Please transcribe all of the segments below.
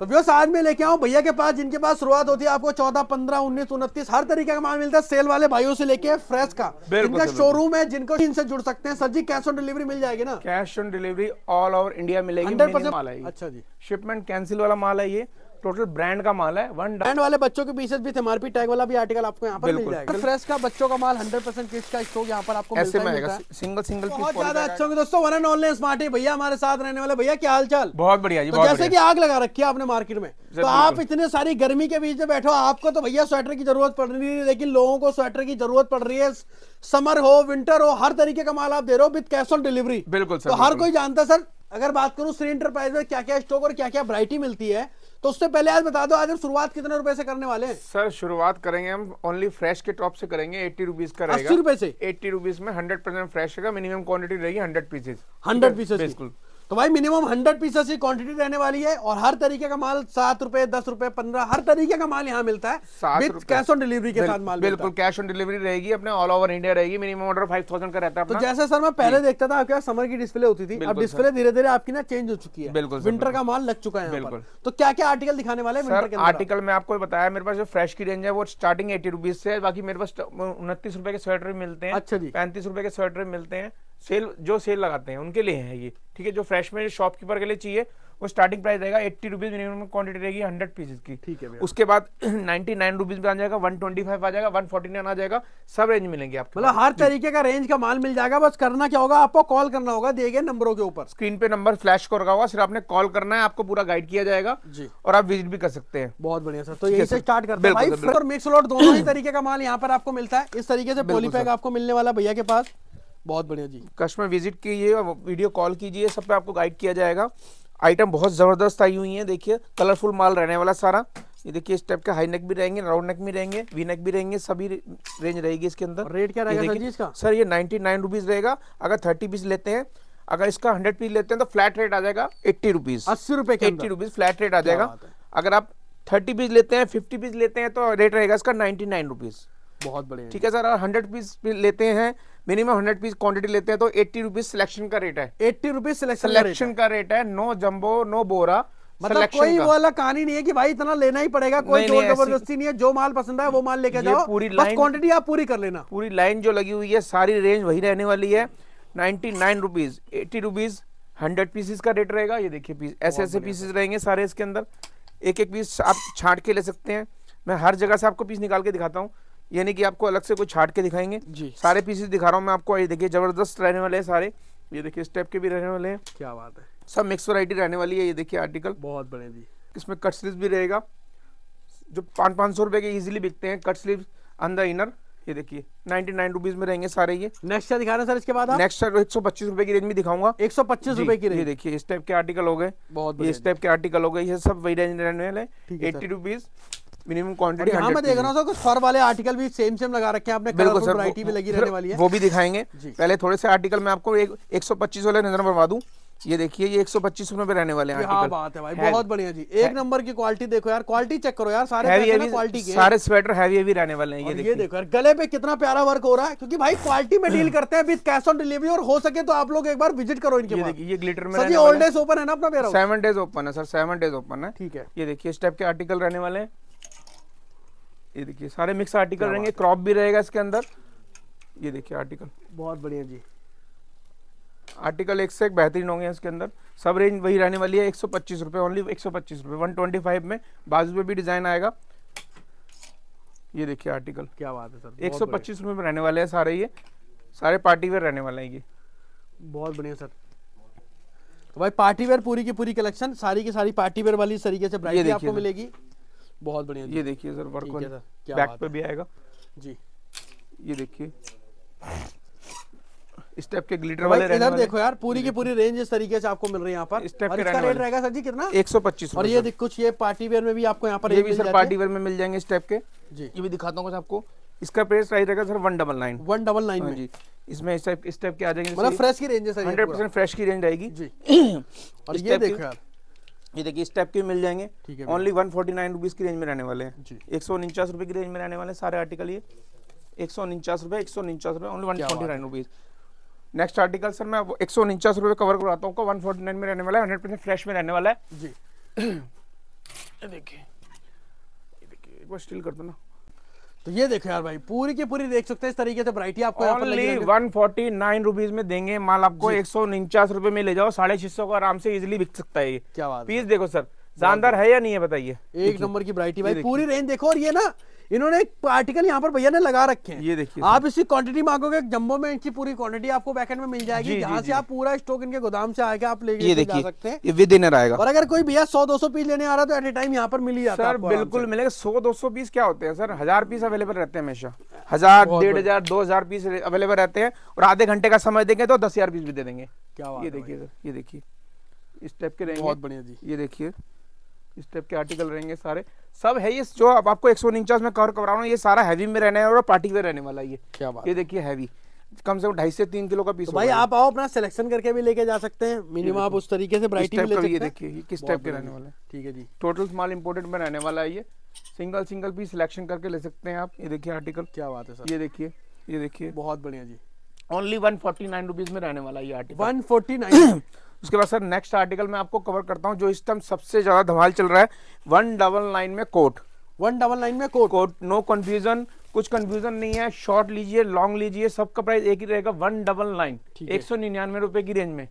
तो व्यवस्था आज मैं लेके आऊँ भैया के पास जिनके पास शुरुआत होती है आपको चौदह पंद्रह उन्नीस उनतीस हर तरीके का माल मिलता है सेल वाले भाइयों से लेके फ्रेश का इनका शोरूम है जिनको इनसे जुड़ सकते हैं sir ji cash on delivery मिल जाएगी ना cash on delivery all over India मिलेगी माल है अच्छा जी शिपमेंट कैंसिल वाला माल है ये टोटल ब्रांड का माल है वन ब्रांड वाले बच्चों के पीसेस भी एमआरपी टैग वाला भी आर्टिकल आपको यहाँ पर मिल जाएगा फ्रेश का बच्चों का माल 100 परसेंट किस का स्टॉक यहाँ पर आपको ऐसे मिलता है सिंगल सिंगल बहुत ज्यादा अच्छा होंगे दोस्तों वन एंड ऑनलाइन स्मार्टी भैया हमारे साथ रहने वाले भैया क्या हाल चाल बहुत बढ़िया जी तो जैसे की आग लगा रखी है आपने मार्केट में तो आप इतने सारी गर्मी के बीच में बैठो आपको तो भैया स्वेटर की जरूरत पड़ रही है लेकिन लोगों को स्वेटर की जरूरत पड़ रही है समर हो विंटर हो हर तरीके का माल आप दे रहे हो विद कैश ऑन डिलीवरी बिल्कुल तो सर तो हर कोई जानता है सर अगर बात करूं श्री इंटरप्राइज में क्या क्या स्टॉक और क्या क्या वरायटी मिलती है तो उससे पहले आज बता दो आज हम शुरुआत कितने रुपए से करने वाले हैं सर शुरुआत करेंगे हम ओनली फ्रेश के टॉप से करेंगे एट्टी रुपीज का रहेगा अस्सी रुपए से एट्टी रुपीज में हंड्रेड परसेंट फ्रेश रहेगा मिनिमम क्वांटिटी रहेगी हंड्रेड पीसेज हंड्रेड पीसेज बिल्कुल तो भाई मिनिमम हंड्रेड पीसेस की क्वांटिटी रहने वाली है और हर तरीके का माल सात रुपए दस रुपए पंद्रह हर तरीके का माल यहाँ मिलता है कैश ऑन डिलीवरी के साथ माल बिल्कुल कैश ऑन डिलीवरी रहेगी अपने ऑल ओवर इंडिया रहेगी मिनिमम ऑर्डर फाइव थाउजेंड का रहता है तो जैसे सर मैं पहले देखता था आपके समर की डिस्प्ले होती थी अब डिस्प्ले धीरे धीरे आपकी ना चेंज हो चुकी है बिल्कुल विंटर का माल लग चुका है बिल्कुल तो क्या क्या आर्टिकल दिखाने वाले हैं आर्टिकल में आपको बताया मेरे पास जो फ्रेश की रेंज है वो स्टार्टिंग एटी रुपीज से बाकी मेरे पास उनतीस रुपए के स्वेटर भी मिलते हैं अच्छा जी पैंतीस रुपए के स्वेटर भी मिलते हैं सेल जो सेल लगाते हैं उनके लिए है ये ठीक है जो फ्रेश शॉपकीपर के लिए चाहिए वो स्टार्टिंग प्राइस रहेगा एट्टी रुपीज मिनिमम क्वांटिटी रहेगी हंड्रेड पीसेज की ठीक है उसके बाद नाइन्टी नाइन रुपीज में आ जाएगा वन ट्वेंटी फाइव आ जाएगा वन फोर्टी नाइन आ जाएगा सब रेंज मिलेंगे आपको मतलब हर तरीके का रेंज का माल मिल जाएगा बस करना क्या होगा आपको कॉल करना होगा दिए गए नंबरों के ऊपर स्क्रीन पे नंबर फ्लैश कर होगा सिर्फ आपने कॉल करना है आपको पूरा गाइड किया जाएगा जी और आप विजिट भी कर सकते हैं बहुत बढ़िया सर तो यही से स्टार्ट करते हैं और मिक्स लोड दोनों ही तरीके का माल यहाँ पर आपको मिलता है इस तरीके से पॉलीपैक आपको मिलने वाला भैया के पास बहुत बढ़िया जी कस्टमर विजिट कीजिए वीडियो कॉल कीजिए सब पे आपको गाइड किया जाएगा आइटम बहुत ज़बरदस्त आई हुई है देखिए कलरफुल माल रहने वाला सारा ये देखिए इस टाइप के हाई नेक भी रहेंगे राउंड नेक भी रहेंगे वी नेक भी रहेंगे सभी रेंज रहेगी इसके अंदर रेट क्या रहेगा सर जी इसका सर ये नाइन्टी नाइन रुपीज़ रहेगा अगर थर्टी पीस लेते हैं अगर इसका हंड्रेड पीस लेते हैं तो फ्लैट रेट आ जाएगा एट्टी रुपीज़ अस्सी रुपये एट्टी रुपीज़ फ्लैट रेट आ जाएगा अगर आप थर्टी पीस लेते हैं फिफ्टी पीस लेते हैं तो रेट रहेगा इसका नाइन्टी नाइन रुपीज़ बहुत बढ़िया ठीक है सर हंड्रेड पीस लेते हैं मिनिमम हंड्रेड पीस क्वांटिटी लेते हैं तो एट्टी रुपीज सिलेक्शन का रेट है एट्टी रुपीज सिलेक्शन का रेट है नो जम्बो नो बोरा मतलब कोई वाला कहानी नहीं है कि भाई इतना लेना ही पड़ेगा कोई जोर जबरदस्ती नहीं है जो माल पसंद है वो माल लेके जाओ पूरी बस क्वांटिटी आप पूरी कर लेना पूरी लाइन जो लगी हुई है सारी रेंज वही रहने वाली है ninety nine rupees eighty rupees hundred pieces का रेट रहेगा ये देखिए पीस ऐसे ऐसे पीसेस रहेंगे सारे इसके अंदर एक एक पीस आप छाट के ले सकते हैं मैं हर जगह से आपको पीस निकाल के दिखाता हूँ यानी कि आपको अलग से कुछ छाट के दिखाएंगे जी सारे पीसेस दिखा रहा हूँ मैं आपको ये देखिए जबरदस्त रहने वाले हैं सारे ये देखिए स्टेप के भी रहने वाले हैं क्या बात है सब मिक्स वरायटी रहने वाली है ये देखिए आर्टिकल बहुत बड़े जी इसमें कट स्लीव भी रहेगा जो पाँच पाँच सौ रुपये के इजिली बिकते हैं कट स्लीव अंदर इनर ये देखिए नाइनटी नाइन रुपीज में रहेंगे सारे ये नेक्स्ट दिखा रहे हैं सर इसके बाद नेक्स्ट एक सौ पच्चीस रुपए की रेंज में दिखाऊंगा एक सौ पच्चीस रुपए की रेंज ये देखिए इस टाइप के आर्टिकल हो गए बहुत ये इस टाइप के आर्टिकल हो गए ये सब वही रेंज रहने वाले एट्टी रुपीज मिनिमम क्वांटिटी हाँ मैं देख रहा हूँ फर वाले आर्टिकल भी सेम सेम लगा रखे हैं आपने बिल्कुल सर भी लगी रहने वाली है वो भी दिखाएंगे पहले थोड़े से आर्टिकल मैं आपको एक एक सौ पच्चीस वाले नजर बनवा दूँ ये देखिए ये एक सौ पच्चीस रुपए पे रहने वाले हैं हाँ बात है भाई बहुत बढ़िया जी एक नंबर की क्वालिटी देखो यार क्वालिटी चेक करो यार सारे हैवी हैवी क्वालिटी के सारे स्वेटर हैवी हैवी रहने वाले हैं ये देखो ये देखो यार गले पे कितना प्यारा वर्क हो रहा है क्योंकि भाई क्वालिटी में डील करते हैं विद कैश ऑन डिलीवरी और हो सके तो आप लोग एक बार विजिट करो इनके देखिए ये ग्लिटर में ओल्ड डेज ओपन है ना अपना सेवन डेज ओपन है सर सेवन डेज ओपन है ठीक है ये देखिए टाइप के आर्टिकल रहने वाले हैं ये देखिए सारे मिक्स आर्टिकल रहेंगे क्रॉप भी रहेगा इसके अंदर ये देखिए आर्टिकल बहुत बढ़िया जी आर्टिकल एक से एक बेहतरीन होंगे इसके अंदर सब रेंज वही रहने वाली है एक सौ पच्चीस रुपये ओनली एक सौ पच्चीस रुपये वन ट्वेंटी फाइव में बाजू में भी डिज़ाइन आएगा ये देखिए आर्टिकल क्या बात है सर एक सौ पच्चीस रुपये में रहने वाले हैं सारे ये सारे पार्टी वेयर रहने वाले हैं ये बहुत बढ़िया सर तो भाई पार्टी वेयर पूरी की पूरी कलेक्शन सारी की सारी पार्टी वेयर वाली इस तरीके से ब्राइट आपको मिलेगी बहुत बढ़िया ये देखिए सर वर्क बैक पे भी आएगा जी ये देखिए इस टाइप के ग्लिटर तो वाले इधर देखो यार पूरी की पूरी रेंज इस तरीके से आपको मिल रही है यहाँ पर स्टेप रेट रहेगा सर जी कितना एक सौ पच्चीस और ये कुछ ये पार्टी वेयर में भी आपको यहाँ पर ये भी सर पार्टी वेयर में मिल जाएंगे इस टाइप के जी ये भी दिखाता हूँ आपको इसका प्राइस प्राइस रहेगा sir one double nine one double nine ji इसमें इस टाइप के आ जाएंगे मतलब फ्रेश की रेंज है सर हंड्रेड परसेंट फ्रेश की रेंज रहेगी जी और ये देखो यार ये देखिए टाइप के मिल जाएंगे only one forty nine rupees की रेंज में रहने वाले हैं एक सौ उनचास रुपये की रेंज में रहने वाले हैं सारे आर्टिकल ये एक सौ उनचास रुपये एक सौ उनचास रुपये only one forty nine rupees next article sir मैं एक सौ उनचास रुपये कवर कराता हूँ वन फोर्टी नाइन में रहने वाला है हंड्रेड परसेंट फ्रेश में रहने वाला है जी देखिए देखिए एक बार स्टिल कर दो ना तो ये देखो यार भाई पूरी की पूरी देख सकते हैं इस तरीके से ब्राइटी आपको only one forty nine rupees में देंगे माल आपको एक सौ उनचास रुपए में ले जाओ साढ़े छह सौ का आराम से इजिली बिक सकता है ये क्या बात पीस देखो सर शानदार है या नहीं है बताइए एक नंबर की ब्राइटी भाई पूरी रेंज देखो और ये ना इन्होंने एक आर्टिकल यहाँ पर भैया ने लगा रखे हैं ये देखिए आप इसकी क्वांटिटी मांगोगे जम्बो में इनकी पूरी क्वांटिटी आपको बैकेंड में मिल जाएगी जहाँ से आप पूरा स्टॉक इनके गोदाम से आएगा आप लेके जा सकते हैं विद इनर आएगा और अगर कोई भैया सौ दो सौ पीस लेने आ रहा है तो एट ए टाइम यहाँ पर मिल ही जाता है बिल्कुल मिलेगा सौ दो सौ पीस क्या होते हैं सर हजार पीस अवेलेबल रहते हैं हमेशा हजार डेढ़ हजार दो हजार पीस अवेलेबल रहते हैं और आधे घंटे का समय देंगे तो दस हजार पीस भी दे देंगे क्या ये देखिए सर ये देखिए इस टाइप के रहेंगे बहुत बढ़िया जी ये देखिए इस टाइप के आर्टिकल रहेंगे सारे सब है ये जो अब आपको एक सौ इंचार्ज में कवर करा रहा हूँ ये सारा हैवी में रहने वाला और पार्टी में रहने वाला ये क्या बात ये देखिए हैवी कम से कम ढाई से तीन किलो का पीस तो भाई आप आओ अपना सिलेक्शन करके भी लेके जा सकते हैं मिनिमम आप उस तरीके से ब्राइट ले सकते हैं देखिए किस टाइप के रहने वाला है ठीक है जी टोटल माल इंपोर्टेड में रहने वाला है ये सिंगल सिंगल पीस सिलेक्शन करके ले सकते हैं आप ये देखिए आर्टिकल क्या बात है सर ये देखिए ये देखिए बहुत बढ़िया जी only one forty nine rupees में रहने वाला ये आर्टिकल वन फोर्टी नाइन उसके बाद सर नेक्स्ट आर्टिकल मैं आपको कवर करता हूँ जो इस टाइम सबसे ज्यादा धमाल चल रहा है वन डबल नाइन में कोट वन डबल नाइन में कोट कोट नो कन्फ्यूजन कुछ कन्फ्यूजन नहीं है शॉर्ट लीजिए लॉन्ग लीजिए सबका प्राइस एक ही रहेगा वन डबल नाइन एक सौ निन्यानवे रुपए की रेंज में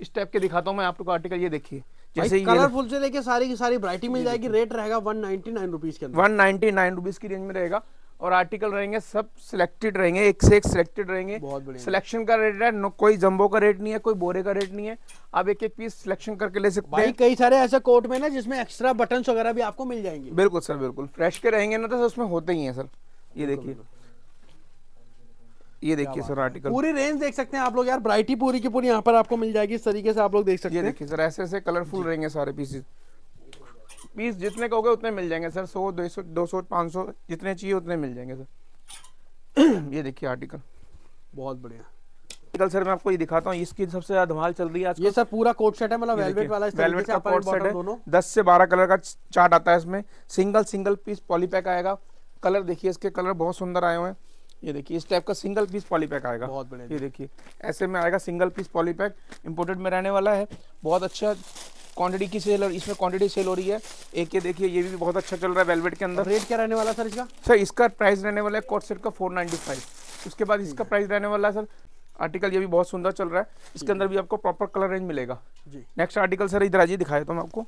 इस टाइप के दिखाता हूँ मैं आपको आर्टिकल ये देखिए जैसे कलरफुल से लेके सारी की सारी वरायटी मिल जाएगी रेट रहेगा वन नाइनटी नाइन रुपीज के वन नाइनटी नाइन रुपीज की रेंज में रहेगा और आर्टिकल रहेंगे सब सिलेक्टेड रहेंगे एक से एक सिलेक्टेड रहेंगे सिलेक्शन का रेट है नो कोई जम्बो का रेट नहीं है कोई बोरे का रेट नहीं है आप एक एक पीस सिलेक्शन करके ले सकते हैं कई सारे ऐसे कोट में ना जिसमें एक्स्ट्रा बटन वगैरह भी आपको मिल जाएंगे बिल्कुल सर बिल्कुल फ्रेश के रहेंगे ना तो सर उसमें होते ही है सर ये देखिए ये देखिए सर आर्टिकल पूरी रेंज देख सकते हैं आप लोग यार ब्राइटी पूरी की पूरी यहाँ पर आपको मिल जाएगी इस तरीके से आप लोग देख सकते हैं देखिए सर ऐसे ऐसे कलरफुल रहेंगे सारे पीसेस पीस जितने कहोगे उतने मिल जाएंगे सर सौ दो सौ दो सौ पाँच सौ जितने चाहिए उतने मिल जाएंगे सर ये देखिए आर्टिकल बहुत बढ़िया आर्टिकल सर मैं आपको ये दिखाता हूँ इसकी सबसे ज्यादा धमाल चल रही है ये सर पूरा कोट सेट है मतलब वेलवेट वाला वेलवेट का कोट सेट है दस से बारह कलर का चार्ट आता है इसमें सिंगल सिंगल पीस पॉलीपैक आएगा कलर देखिए इसके कलर बहुत सुंदर आए हुए हैं ये देखिए इस टाइप का सिंगल पीस पॉलीपैक आएगा बहुत बढ़िया ये देखिए ऐसे में आएगा सिंगल पीस पॉलीपैक इम्पोर्टेड में रहने वाला है बहुत अच्छा क्वांटिटी की सेल और इसमें क्वांटिटी सेल हो रही है एक ये देखिए ये भी बहुत अच्छा चल रहा है वेलवेट के अंदर रेट क्या रहने वाला सर इसका सर इसका प्राइस रहने वाला है कॉट सेट का फोर उसके बाद इसका प्राइस रहने वाला है सर आर्टिकल ये भी बहुत सुंदर चल रहा है इसके अंदर भी आपको प्रॉपर कलर रेंज मिलेगा जी नेक्स्ट आर्टिकल सर इधर आजिए दिखाया तो मैं आपको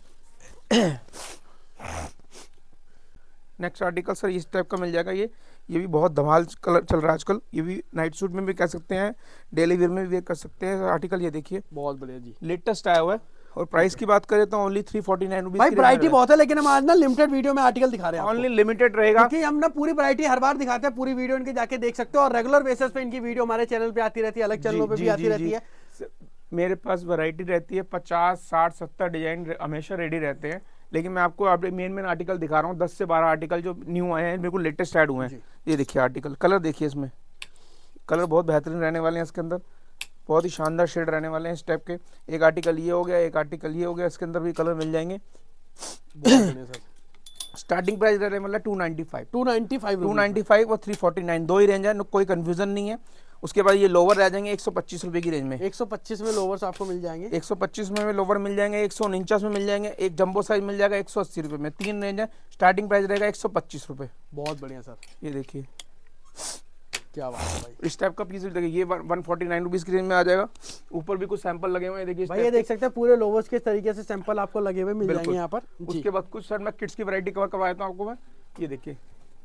नेक्स्ट आर्टिकल सर इस टाइप का मिल जाएगा ये ये भी बहुत धमाल कलर चल रहा है आजकल ये भी नाइट सूट में भी कह सकते हैं डेली वेयर में भी कर सकते हैं आर्टिकल ये देखिए बहुत बढ़िया जी लेटेस्ट आया हुआ है और प्राइस की बात करें तो only three forty nine rupees भाई बहुत है लेकिन हम आज ना लिमिटेड वीडियो में आर्टिकल दिखा रहे हैं ओनली लिमिटेड रहेगा क्योंकि हम ना पूरी वरायटी हर बार दिखाते हैं पूरी वीडियो इनके जाके देख सकते हो और रेगुलर बेसिस पे इनकी वीडियो हमारे चैनल पे आती रहती है अलग चैनलों पे भी आती रहती है मेरे पास वैरायटी रहती है पचास साठ सत्तर डिजाइन हमेशा रेडी रहते हैं लेकिन मैं आपको आप मेन मेन आर्टिकल दिखा रहा हूँ दस से बारह आर्टिकल जो न्यू आए हैं बिल्कुल लेटेस्ट ऐड हुए हैं ये देखिए आर्टिकल कलर देखिए इसमें कलर बहुत बेहतरीन रहने वाले हैं इसके अंदर बहुत ही शानदार शेड रहने वाले हैं इस टाइप के एक आर्टिकल ये हो गया एक आर्टिकल ये हो गया इसके अंदर भी कलर मिल जाएंगे स्टार्टिंग प्राइस रहने वाला two ninety five two ninety five two ninety five और थ्री फोर्टी नाइन दो ही रेंज है कोई कन्फ्यूजन नहीं है उसके बाद ये लोवर रह जाएंगे एक सौ पच्चीस रुपए की रेंज में एक सौ पच्चीस में लोवर आपको मिल जाएंगे एक सौ पच्चीस में लोवर मिल जाएंगे एक सौ उनचास में मिल जाएंगे एक जंबो साइज मिल जाएगा एक सौ अस्सी रुपये में तीन रेंज है स्टार्टिंग प्राइस रहेगा एक सौ पच्चीस रुपए बहुत बढ़िया सर ये देखिए क्या बात है भाई इस टाइप का पीस देखिए ये 149 रुपीस की रेंज में आ जाएगा ऊपर भी कुछ सैंपल लगे हुए हैं देखिए भाई ये देख सकते हैं पूरे लोवर्स के तरीके से सैंपल आपको लगे हुए मिल जाएंगे यहाँ पर उसके बाद कुछ सर मैं किड्स की वरायटी कवर करवाया था आपको मैं ये देखिए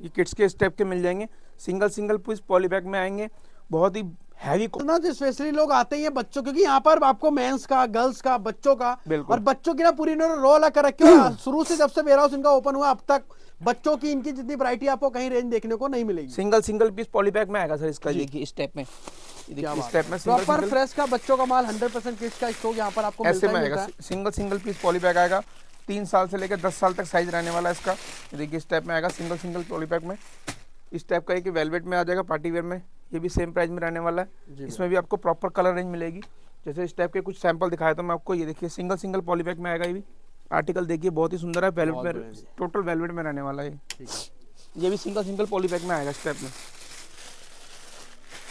ये किड्स के इस टाइप के मिल जाएंगे सिंगल सिंगल पीस पॉलीबैग में आएंगे बहुत ही हैवी ना स्पेशली लोग आते हैं बच्चों क्योंकि यहाँ पर आपको मेंस का गर्ल्स का बच्चों का और बच्चों की ना पूरी इन्होंने रोल कर रखी शुरू से जब से वेयर हाउस इनका ओपन हुआ अब तक बच्चों की इनकी जितनी वरायटी आपको कहीं रेंज देखने को नहीं मिलेगी सिंगल सिंगल पीस पॉलीपैक में आएगा सर इसका देखिए स्टेप में प्रॉपर फ्रेश का बच्चों का माल 100 परसेंट का स्टॉक यहाँ पर आपको ऐसे में सिंगल सिंगल पीस पॉलीपैक आएगा तीन साल से लेकर दस साल तक साइज रहने वाला है इसका देखिए इस टाइप में आएगा सिंगल सिंगल पॉलीपैक में इस टाइप का एक वेलवेट में आ जाएगा पार्टी वेयर में ये भी सेम प्राइस में रहने वाला है इसमें भी आपको प्रॉपर कलर रेंज मिलेगी जैसे इस टाइप के कुछ सैंपल दिखाया तो मैं आपको ये देखिए सिंगल सिंगल पॉलीपैक में आएगा ये भी आर्टिकल देखिए बहुत ही सुंदर है वेलवेट में टोटल वेलवेट में रहने वाला है ये भी सिंगल सिंगल पॉलीपैक में आएगा स्टेप में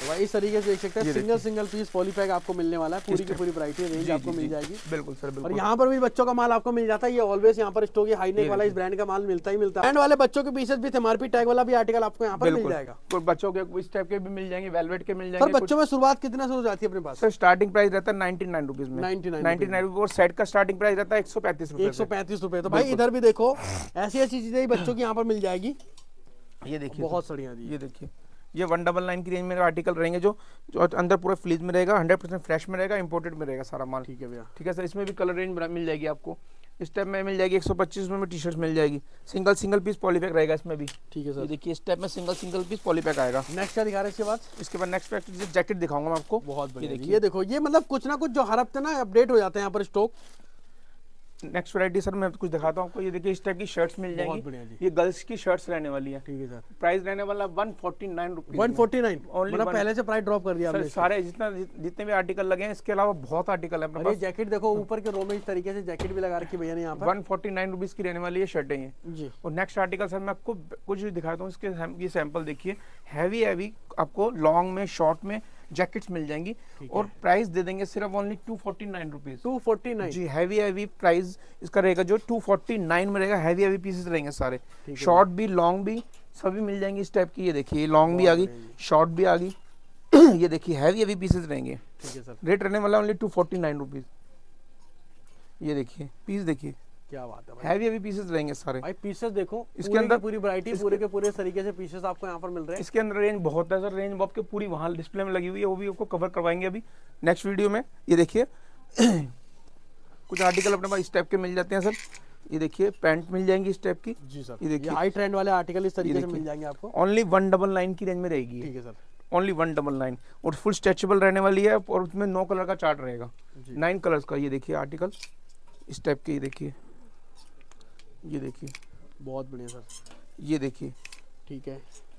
तो भाई इस तरीके से देख सकते हैं सिंगल सिंगल पीस पॉलीपैक आपको मिलने वाला है पूरी की पूरी वरायटी रेंज आपको मिल जाएगी बिल्कुल सर बिल्कुल और यहाँ पर भी बच्चों का माल आपको मिल जाता है ये ऑलवेज यहाँ पर स्टोक हाई नेक वाला इस ब्रांड का माल मिलता ही मिलता है ब्रांड वाले बच्चों के पीसेस भी एमआरपी टैग वाला भी आर्टिकल आपको यहाँ पर मिल जाएगा बच्चों के इस टाइप के भी मिल जाएंगे वेलवेट के मिल जाएंगे बच्चों में शुरुआत कितना से हो जाती है अपने पास सर स्टार्टिंग प्राइस रहता है नाइनटी नाइन रुपीज में नाइनटी नाइन और सेट का स्टार्टिंग प्राइस रहता है एक सौ पैंतीस एक सौ पैंतीस रुपए तो भाई इधर भी देखो ऐसी ऐसी चीजें बच्चों की यहाँ पर मिल जाएगी ये देखिए बहुत सड़िया ये देखिए ये वन डबल नाइन की रेंज में आर्टिकल रहेंगे जो जो अंदर पूरा फ्लिज में रहेगा हंड्रेड परसेंट फ्रेश में रहेगा इंपोर्टेड में रहेगा सारा माल ठीक है भैया ठीक है सर इसमें भी कलर रेंज मिल जाएगी आपको इस टाइप में मिल जाएगी एक सौ पच्चीस में टी शर्ट मिल जाएगी सिंगल सिंगल पीस पॉलीपैक रहेगा इसमें भी ठीक है सर देखिए इस टाइप में सिंगल सिंगल पीस पॉलीपैक आएगा नेक्स्ट क्या दिखा रहे इसके बाद इसके बाद नेक्स्ट पैक जैकेट दिखाऊंगा मैं आपको बहुत बढ़िया ये देखो ये मतलब कुछ ना कुछ जो हर हफ्ते ना अपडेट हो जाते हैं यहाँ पर स्टॉक नेक्स्ट वैरायटी सर मैं कुछ दिखाता हूँ आपको ये देखिए इस टाइप की शर्ट्स मिल जाएगी ये गर्ल्स की शर्ट्स रहने वाली है ठीक है सर प्राइस रहने वाला one forty nine one forty nine पहले से प्राइस ड्रॉप कर दिया सर सारे जितना जितने भी आर्टिकल लगे हैं इसके अलावा बहुत आर्टिकल है अपने जैकेट देखो ऊपर के रो में इस तरीके से जैकेट भी लगा रखी भैया ने यहाँ वन फोर्टी नाइन रुपीज की रहने वाली है शर्टें हैं और नेक्स्ट आर्टिकल सर मैं आपको कुछ दिखाता हूँ इसके ये सैम्पल देखिए हैवी हैवी आपको लॉन्ग में शॉर्ट में जैकेट्स मिल जाएंगी और प्राइस दे देंगे सिर्फ only two forty nine rupees two forty nine जी हैवी हैवी प्राइस इसका रहेगा जो टू फोर्टी नाइन में रहेगा हैवी हैवी पीसेस रहेंगे सारे शॉर्ट भी लॉन्ग भी सभी मिल जाएंगे इस टाइप की ये देखिए लॉन्ग भी आ गई शॉर्ट भी आ गई ये देखिए हैवी हैवी पीसेस रहेंगे रेट रहने वाला only two forty nine rupees ये देखिए पीस देखिए क्या बात है भाई हैवी पीसेस रहेंगे सारे भाई पीसेस देखो इसके अंदर पूरी पूरे के पूरे तरीके से पीसेस आपको यहाँ पर मिल रहे हैं इसके अंदर रेंज बहुत है सर रेंज आपके पूरी वहाँ डिस्प्ले में लगी हुई है वो भी आपको कवर करवाएंगे अभी नेक्स्ट वीडियो में ये देखिए कुछ आर्टिकल अपने पास इस टाइप के मिल जाते हैं सर ये देखिए पैंट मिल जाएंगी इस टाइप की जी सर ये देखिए हाई ट्रेंड वाले आर्टिकल इस तरीके से मिल जाएंगे आपको ओनली वन डबल नाइन की रेंज में रहेगी ठीक है sir only one double nine और फुल स्ट्रेचेबल रहने वाली है और उसमें नौ कलर का चार्ट रहेगा नाइन कलर्स का ये देखिए आर्टिकल इस टाइप के ये देखिए ये देखिए बहुत बढ़िया सर ये देखिए ठीक है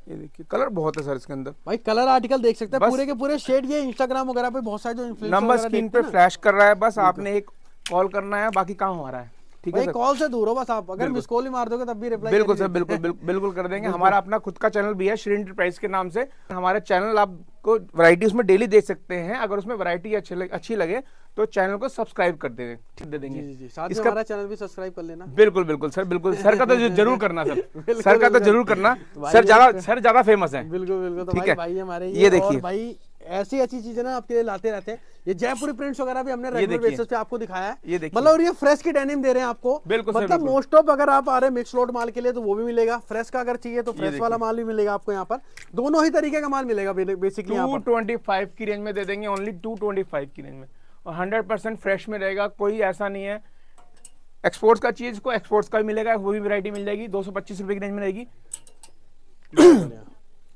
ये देखिए कलर बहुत है सर इसके अंदर भाई कलर आर्टिकल देख सकते हैं पूरे के पूरे शेड ये इंस्टाग्राम वगैरह पे बहुत सारे जो नंबर स्क्रीन पे फ्लैश कर रहा है बस आपने एक कॉल करना है बाकी काम हमारा है ठीक है कॉल से दूर हो बस आप अगर मिस कॉल ही मार दोगे तब भी रिप्लाई बिल्कुल सर बिल्कुल बिल्कुल कर देंगे हमारा अपना खुद का चैनल भी है श्री इंटरप्राइज के नाम से हमारे चैनल आपको वैरायटी उसमें डेली देख सकते हैं अगर उसमें वैरायटी अच्छी लगे तो चैनल को सब्सक्राइब कर दे दे देंगे जी जी साथ इसका हमारा चैनल भी सब्सक्राइब कर लेना बिल्कुल बिल्कुल सर बिल्कुल सर का तो जरूर करना सर सर का तो जरूर करना सर ज्यादा सर ज्यादा फेमस है बिल्कुल बिल्कुल तो ठीक है भाई हमारे ये देखिए भाई ऐसी अच्छी चीजें ना आपके लिए लाते रहते हैं ये जयपुरी प्रिंट्स वगैरह भी हमने रेगुलर बेसिस पे आपको दिखाया है ये देखिए मतलब और ये फ्रेश की डेनिम दे रहे हैं आपको बिल्कुल मतलब मोस्ट ऑफ अगर आप आ रहे हैं मिक्स लोड माल के लिए तो वो भी मिलेगा फ्रेश का अगर चाहिए तो फ्रेश वाला माल भी मिलेगा आपको यहाँ पर दोनों ही तरीके का माल मिलेगा बेसिकली टू की रेंज में दे देंगे ओनली टू की रेंज में और हंड्रेड परसेंट फ्रेश में रहेगा कोई ऐसा नहीं है एक्सपोर्ट्स का चीज़ को एक्सपोर्ट्स का भी मिलेगा वो भी वैरायटी मिल जाएगी दो सौ पच्चीस रुपये की रेंज में रहेगी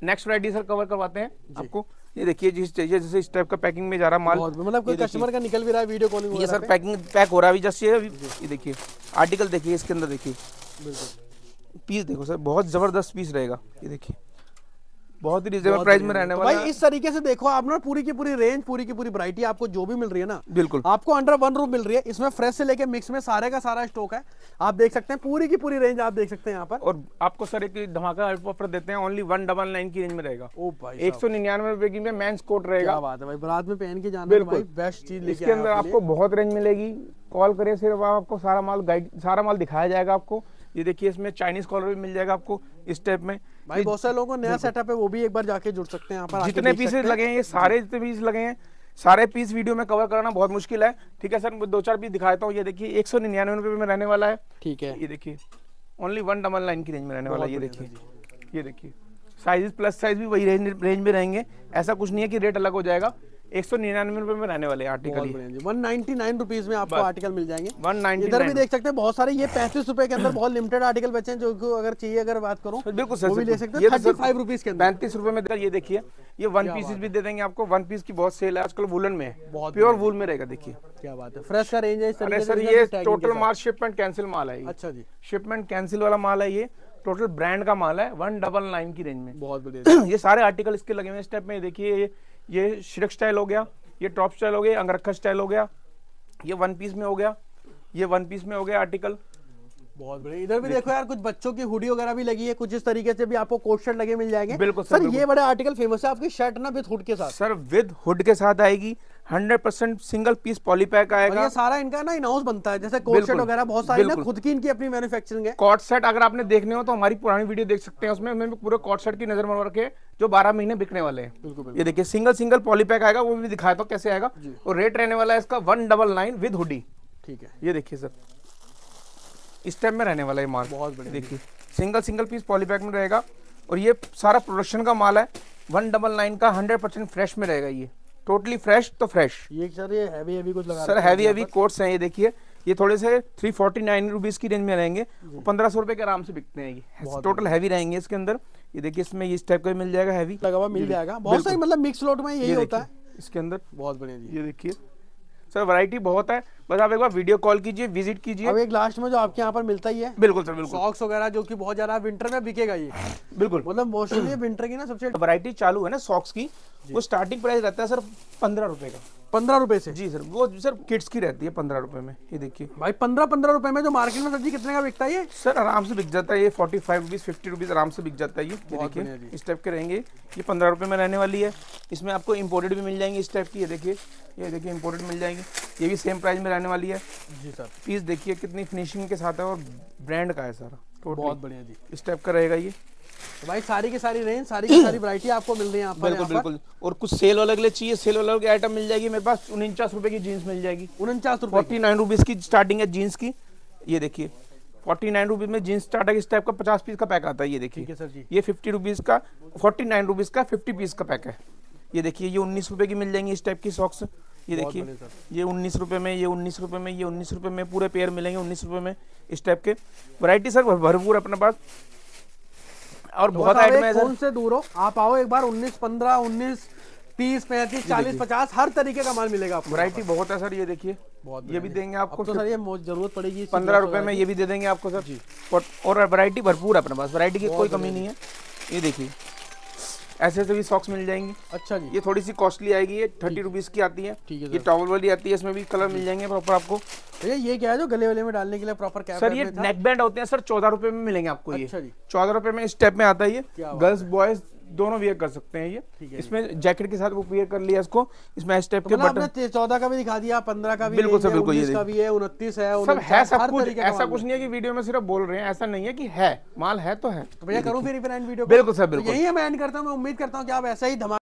नेक्स्ट वैरायटी सर कवर करवाते हैं आपको ये देखिए जिस चाहिए जैसे इस टाइप का पैकिंग में जा रहा माल मतलब कोई कस्टमर का निकल भी रहा है वीडियो कॉलिंग ये सर पैकिंग पैक हो रहा है जस्ट ये ये देखिए आर्टिकल देखिए इसके अंदर देखिए पीस देखो सर बहुत ज़बरदस्त पीस रहेगा ये देखिए बहुत ही रिजनेबल प्राइस में रहने वाला भाई इस तरीके से देखो आप ना पूरी की पूरी रेंज पूरी की पूरी वरायटी आपको जो भी मिल रही है ना बिल्कुल आपको अंडर वन रूम मिल रही है इसमें फ्रेश से लेके मिक्स में सारे का सारा स्टॉक है आप देख सकते हैं पूरी की पूरी रेंज आप देख सकते हैं यहाँ पर और आपको सर एक धमाका ऑफर देते हैं ओनली वन डबल नाइन की रेंज में रहेगा ओ भाई एक सौ निन्यानवे रुपए की में कोट रहेगा बात है भाई बरात में पहन के जाना तो बिल्कुल बेस्ट चीज इसके अंदर आपको बहुत रेंज मिलेगी कॉल करें सिर्फ आपको सारा माल गाइड सारा माल दिखाया जाएगा आपको ये देखिए इसमें चाइनीज कॉलर भी मिल जाएगा आपको इस टाइप में भाई बहुत सारे लोगों को नया सेटअप है वो भी एक बार जाके जुड़ सकते हैं पर जितने पीसेज लगे हैं ये सारे जितने पीस लगे हैं सारे पीस वीडियो में कवर करना बहुत मुश्किल है ठीक है सर मैं दो चार पीस दिखाता हूँ ये देखिए एक सौ निन्यानवे रुपये में रहने वाला है ठीक है ये देखिए ओनली वन डबल नाइन की रेंज में रहने वाला ये देखिए ये देखिए साइज प्लस साइज भी वही रेंज रेंज में रहेंगे ऐसा कुछ नहीं है कि रेट अलग हो जाएगा एक सौ निन्यानवे रुपए में रहने वाले article one ninety nine rupees में आपको आर्टिकल मिल जाएंगे वन नाइनटी इधर भी देख सकते हैं बहुत सारे ये पैंतीस रुपए के अंदर बहुत लिमिटेड आर्टिकल बचे हैं जो अगर चाहिए अगर बात करूँ बिल्कुल सर भी ले सकते हैं तो रुपीज के पैंतीस रुपए में ये देखिए ये वन पीसेज भी दे देंगे आपको वन पीस की बहुत सेल है आजकल वुलन में प्योर वुल में रहेगा देखिए क्या बात है फ्रेश का रेंज है सर ये टोटल माल शिपमेंट कैंसिल माल है अच्छा जी शिपमेंट कैंसिल वाला माल है ये टोटल ब्रांड का माल है वन डबल नाइन की रेंज में बहुत बढ़िया ये सारे आर्टिकल इसके लगे हुए स्टेप में देखिए ये शिरक स्टाइल हो गया ये टॉप स्टाइल हो गया अंगरखा स्टाइल हो गया ये वन पीस में हो गया ये वन पीस में हो गया आर्टिकल बहुत बढ़िया इधर भी देखो यार कुछ बच्चों की हुडी वगैरह भी लगी है कुछ इस तरीके से भी आपको कोट शर्ट लगे मिल जाएंगे बिल्कुल सर, सर बिल्कुल। ये बड़े आर्टिकल फेमस है आपकी शर्ट ना विद हुड के साथ सर विद हुड के साथ आएगी hundred percent single piece polypack आएगा ये सारा इनका ना इन बनता है जैसे कोट सेट वगैरह बहुत सारे ना खुद की इनकी अपनी मैन्युफैक्चरिंग है कॉट सेट अगर आपने देखने हो तो हमारी पुरानी वीडियो देख सकते हैं उसमें हमें पूरे कॉट सेट की नजर मरवा के जो बारह महीने बिकने वाले हैं ये देखिए सिंगल सिंगल पॉलीपैक आएगा वो भी दिखाया तो कैसे आएगा और रेट रहने वाला है इसका one double nine with hoodie ठीक है ये देखिए सर इस टाइम में रहने वाला है माल बहुत बढ़िया देखिए सिंगल सिंगल पीस पॉलीपैक में रहेगा और ये सारा प्रोडक्शन का माल है वन डबल नाइन का हंड्रेड परसेंट फ्रेश में रहेगा ये टोटली फ्रेश तो फ्रेश ये सर ये हैवी हैवी कुछ लगा सर हैवी हैवी कोट्स हैं ये देखिए ये थोड़े से थ्री फोर्टी नाइन रुपीज़ की रेंज में रहेंगे पंद्रह सौ रुपए के आराम से बिकते हैं ये टोटल हैवी रहेंगे इसके अंदर ये देखिए इसमें इस टाइप का मिल जाएगा हैवी लगा हुआ मिल जाएगा बहुत सारी मतलब मिक्स लोट में यही होता है इसके अंदर बहुत बढ़िया ये देखिए सर वैरायटी बहुत है बस आप एक बार वीडियो कॉल कीजिए विजिट कीजिए अब एक लास्ट में जो आपके यहाँ पर मिलता ही है बिल्कुल सर बिल्कुल सॉक्स वगैरह जो कि बहुत ज्यादा विंटर में बिकेगा ये बिल्कुल मतलब मोस्टली विंटर की ना सबसे वरायटी तो चालू है ना सॉक्स की वो स्टार्टिंग प्राइस रहता है सर पंद्रह रुपए का पंद्रह रुपए से जी सर वो सर किड्स की रहती है पंद्रह रुपए में ये देखिए भाई पंद्रह पंद्रह रुपए में जो मार्केट में सब्जी कितने का बिकता है सर आराम से बिक जाता है ये forty five rupees fifty rupees आराम से बिक जाता है ये देखिए इस टाइप के रहेंगे ये पंद्रह रुपए में रहने वाली है इसमें आपको इम्पोर्टेड भी मिल जाएंगे इस टाइप की ये देखिए ये देखिए इम्पोर्टेड मिल जाएंगे ये भी सेम प्राइस में रहने वाली है जी सर पीस देखिए कितनी फिनिशिंग के साथ है और ब्रांड का है सारा टोटल बहुत बढ़िया जी इस टाइप का रहेगा ये तो भाई सारी की सारी रेंज सारी की सारी वरायटी आपको मिल रही है यहाँ पर बिल्कुल बिल्कुल और कुछ सेल वाले के लिए चाहिए सेल वाले की आइटम मिल जाएगी मेरे पास उनचास रुपए की जीन्स मिल जाएगी उनचास रुपए फोर्टी नाइन रुपीज की स्टार्टिंग है जीन्स की ये देखिए फोर्टी नाइन रुपीज में जीन्स स्टार्ट है इस टाइप का पचास पीस का पैक आता है ये देखिए सर जी ये फिफ्टी रुपीज का फोर्टी नाइन रुपीज का फिफ्टी पीस का पैक है ये देखिए ये उन्नीस रुपए की मिल जाएंगी इस टाइप की सॉक्स ये देखिए ये उन्नीस रुपये में ये उन्नीस रुपये में ये उन्नीस रुपये में पूरे पेयर मिलेंगे उन्नीस रुपये में इस टाइप के वैरायटी सर भरपूर अपने पास और तो बहुत आइटम है से दूर हो आप आओ एक बार उन्नीस पंद्रह उन्नीस तीस पैंतीस चालीस पचास हर तरीके का माल मिलेगा आपको वरायटी बहुत है सर ये देखिए बहुत ये भी देंगे आपको तो सर ये जरूरत पड़ेगी पंद्रह रुपए में ये भी दे देंगे आपको सर जी और वरायटी भरपूर है अपने पास वरायटी की कोई कमी नहीं है ये देखिए ऐसे ऐसे भी सॉक्स मिल जाएंगे अच्छा जी ये थोड़ी सी कॉस्टली आएगी ये थर्टी रुपीज़ की आती है ठीक है ये टॉवल वाली आती है इसमें भी कलर मिल जाएंगे प्रॉपर आपको ये ये क्या है जो गले वाले में डालने के लिए प्रॉपर क्या सर ये नेक बैंड होते हैं सर चौदह रुपए में मिलेंगे आपको ये अच्छा चौदह रुपए में इस टाइप में आता है ये गर्ल्स बॉयज दोनों वेयर कर सकते हैं ये इसमें जैकेट के साथ वो वेयर कर लिया इसको इसमें एस टाइप के तो बटन मतलब चौदह का भी दिखा दिया पंद्रह का भी बिल्कुल सर बिल्कुल ये भी है उनतीस है सब है सब कुछ ऐसा कुछ नहीं है कि वीडियो में सिर्फ बोल रहे हैं ऐसा नहीं है कि है माल है तो है तो भैया करूँ फिर वीडियो बिल्कुल सर तो बिल्कुल यही मैं एंड करता हूँ मैं उम्मीद करता हूँ कि आप ऐसा ही धमा